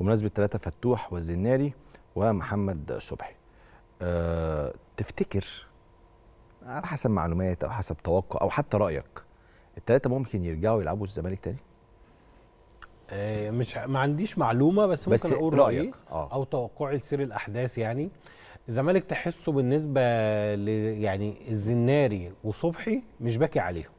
بمناسبه ثلاثه فتوح والزناري ومحمد صبحي أه تفتكر على حسب معلومات او حسب توقع او حتى رايك الثلاثه ممكن يرجعوا يلعبوا الزمالك تاني آه، مش ما عنديش معلومه بس ممكن بس اقول رايي آه. او توقعي لسير الاحداث يعني الزمالك تحسه بالنسبه ل يعني الزناري وصبحي مش باكي عليهم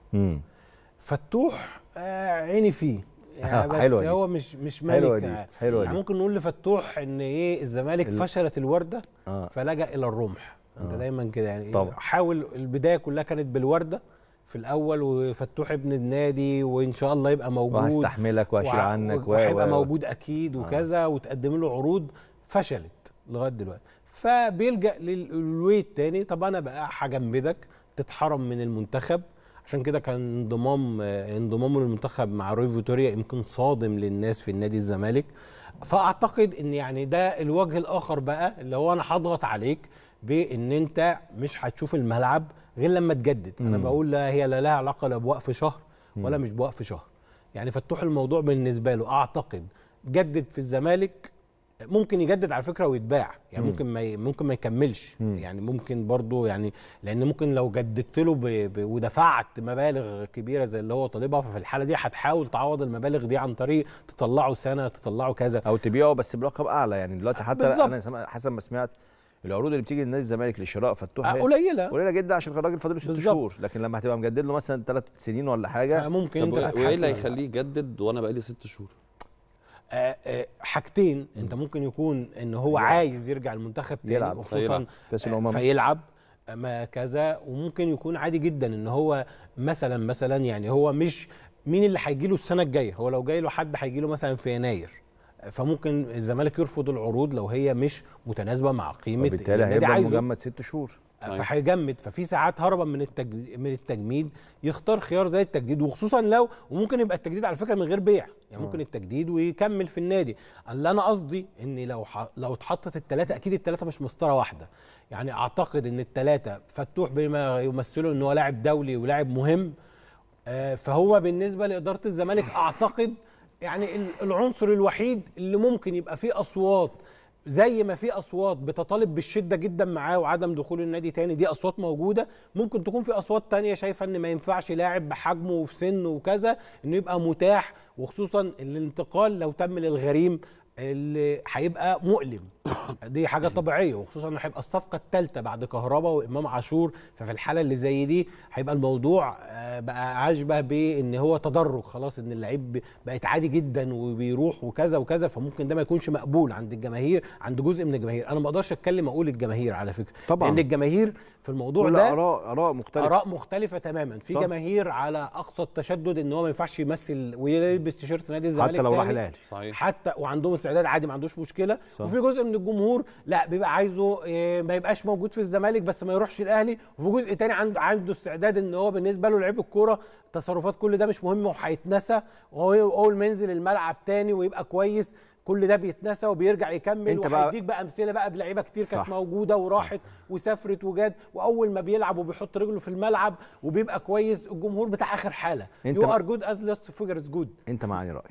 فتوح آه عيني فيه يعني بس دي. هو مش مش ملك حلوة دي. حلوة يعني دي. ممكن نقول لفتوح ان ايه الزمالك ال... فشلت الورده آه. فلجا الى الرمح آه. انت دايما كده يعني طبع. حاول البدايه كلها كانت بالورده في الاول وفتوح ابن النادي وان شاء الله يبقى موجود وهستحملك وع... عنك وهيبقى موجود اكيد آه. وكذا آه. وتقدم له عروض فشلت لغايه دلوقتي فبيلجا للويت تاني طب انا بقى هجمدك تتحرم من المنتخب عشان كده كان انضمام انضمامه للمنتخب مع روي فيتوريا يمكن صادم للناس في النادي الزمالك فاعتقد ان يعني ده الوجه الاخر بقى اللي هو انا هضغط عليك بان انت مش هتشوف الملعب غير لما تجدد انا بقول لا هي لا لها علاقه لا بوقف شهر ولا مش بوقف شهر يعني فتحوا الموضوع بالنسبه له اعتقد جدد في الزمالك ممكن يجدد على فكره ويتباع يعني مم. ممكن ما ممكن ما يكملش مم. يعني ممكن برضه يعني لان ممكن لو جددت له ب... ب... ودفعت مبالغ كبيره زي اللي هو طالبها ففي الحاله دي هتحاول تعوض المبالغ دي عن طريق تطلعه سنه تطلعه كذا او تبيعه بس برقم اعلى يعني دلوقتي آه، حتى بالزبط. انا سم... حسب ما سمعت العروض اللي بتيجي لنادي الزمالك للشراء فتوح آه، قليله قليله جدا عشان الراجل فاضل له ست شهور لكن لما هتبقى مجدد له مثلا ثلاث سنين ولا حاجه ممكن انت وايه اللي هيخليه يجدد وانا بقالي ست شهور؟ آه، حاجتين انت ممكن يكون ان هو عايز يرجع المنتخب تاني يلعب وخصوصا فيلعب ما كذا وممكن يكون عادي جدا ان هو مثلا مثلا يعني هو مش مين اللي هيجي له السنه الجايه هو لو جاي له حد هيجي له مثلا في يناير فممكن الزمالك يرفض العروض لو هي مش متناسبه مع قيمه وبالتالي هيبقى مجمد ست شهور طيب. فهيجمد ففي ساعات هربا من التجميد من التجميد يختار خيار زي التجديد وخصوصا لو وممكن يبقى التجديد على فكره من غير بيع يعني ممكن التجديد ويكمل في النادي اللي انا قصدي ان لو لو اتحطت الثلاثه اكيد الثلاثه مش مسطره واحده يعني اعتقد ان الثلاثه فتوح بما يمثله ان هو لاعب دولي ولاعب مهم آه، فهو بالنسبه لاداره الزمالك اعتقد يعني العنصر الوحيد اللي ممكن يبقى فيه اصوات زي ما في اصوات بتطالب بالشده جدا معاه وعدم دخول النادي تاني دي اصوات موجوده ممكن تكون في اصوات تانية شايفه ان ما ينفعش لاعب بحجمه وفي سنه وكذا انه يبقى متاح وخصوصا الانتقال لو تم للغريم اللي هيبقى مؤلم دي حاجه طبيعيه وخصوصا انه هيبقى الصفقه الثالثه بعد كهربا وامام عاشور ففي الحاله اللي زي دي هيبقى الموضوع آه، بقى اشبه بان هو تدرج خلاص ان اللعيب بقت عادي جدا وبيروح وكذا وكذا فممكن ده ما يكونش مقبول عند الجماهير عند جزء من الجماهير انا ما اقدرش اتكلم اقول الجماهير على فكره طبعا لان الجماهير في الموضوع ده اراء اراء مختلفه اراء مختلفه تماما في صح. جماهير على اقصى التشدد ان هو ما ينفعش يمثل ويلبس تيشيرت نادي الزمالك حتى لو راح الاهلي صحيح حتى وعندهم استعداد عادي ما عندوش مشكله صح. وفي جزء من الجمهور لا بيبقى عايزه آه، ما يبقاش موجود في الزمالك بس ما يروحش الاهلي وفي جزء تاني عنده عنده استعداد ان هو بالنسبه له لعيب الكوره تصرفات كل ده مش مهم وهيتنسى واول ما ينزل الملعب تاني ويبقى كويس كل ده بيتنسى وبيرجع يكمل وهيديك بقى امثله بقى بلعيبه كتير كانت موجوده وراحت وسافرت وجات واول ما بيلعب وبيحط رجله في الملعب وبيبقى كويس الجمهور بتاع اخر حاله يو ار جود از فيجرز جود انت معايا راي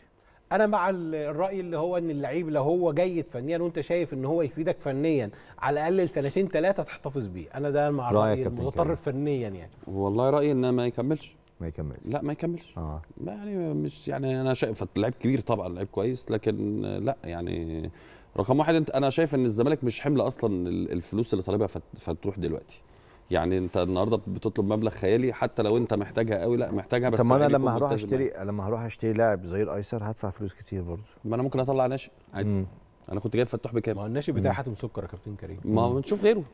انا مع الراي اللي هو ان اللعيب لو هو جيد فنيا وانت شايف ان هو يفيدك فنيا على الاقل سنتين ثلاثه تحتفظ بيه انا ده مع الراي المتطرف فنيا يعني والله رايي ان ما يكملش ما يكملش لا ما يكملش آه. يعني مش يعني انا شايف لعيب كبير طبعا لعيب كويس لكن لا يعني رقم واحد انت انا شايف ان الزمالك مش حمل اصلا الفلوس اللي طالبها فتروح دلوقتي يعني انت النهارده بتطلب مبلغ خيالي حتى لو انت محتاجها قوي لا محتاجها بس طب ما انا لما هروح اشتري لما هروح اشتري لاعب ظهير ايسر هدفع فلوس كتير برضه ما انا ممكن اطلع ناشئ عادي انا كنت جايب فتوح بكام ما الناشئ بتاعي حاتم سكر يا كابتن كريم ما نشوف غيره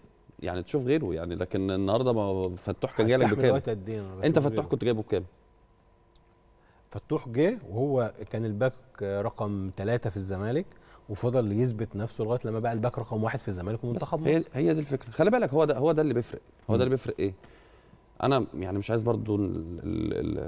يعني تشوف غيره يعني لكن النهارده ما فتوح كان جايلك بكام إيه؟ انت فتوح كنت جايبه بكام فتوح جه وهو كان الباك رقم ثلاثة في الزمالك وفضل يثبت نفسه لغايه لما بقى الباك رقم واحد في الزمالك ومنتخب مصر هي, دي الفكره خلي بالك هو ده هو ده اللي بيفرق هو ده اللي بيفرق ايه انا يعني مش عايز برضو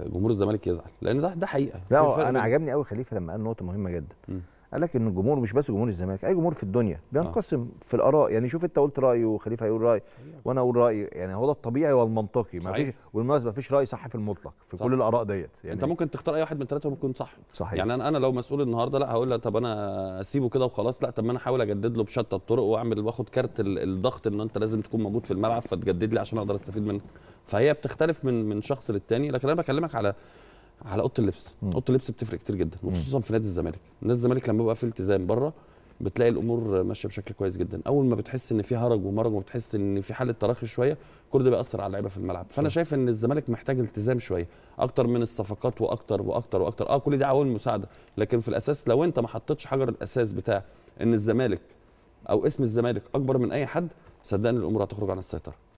جمهور الزمالك يزعل لان ده ده حقيقه لا انا عجبني قوي خليفه لما قال نقطه مهمه جدا م. قال لك ان الجمهور مش بس جمهور الزمالك اي جمهور في الدنيا آه. بينقسم آه. في الاراء يعني شوف انت قلت راي وخليفه هيقول راي وانا اقول راي يعني هو ده الطبيعي والمنطقي ما فيش والمناسبه ما فيش راي صح في المطلق في صح. كل الاراء ديت يعني انت ممكن تختار اي واحد من ثلاثه وممكن صح صحيح يعني انا انا لو مسؤول النهارده لا هقول له طب انا اسيبه كده وخلاص لا طب ما انا احاول اجدد له بشتى الطرق واعمل واخد كارت الضغط ان انت لازم تكون موجود في الملعب فتجدد لي عشان اقدر استفيد منك فهي بتختلف من من شخص للتاني لكن انا بكلمك على على اوضه اللبس اوضه اللبس بتفرق كتير جدا وخصوصا في نادي الزمالك نادي الزمالك لما بيبقى في التزام بره بتلاقي الامور ماشيه بشكل كويس جدا اول ما بتحس ان في هرج ومرج وبتحس ان في حاله تراخي شويه كل ده بيأثر على اللعيبه في الملعب فانا صح. شايف ان الزمالك محتاج التزام شويه اكتر من الصفقات واكتر واكتر واكتر اه كل دي عوامل مساعده لكن في الاساس لو انت ما حطيتش حجر الاساس بتاع ان الزمالك او اسم الزمالك اكبر من اي حد صدقني الامور هتخرج عن السيطره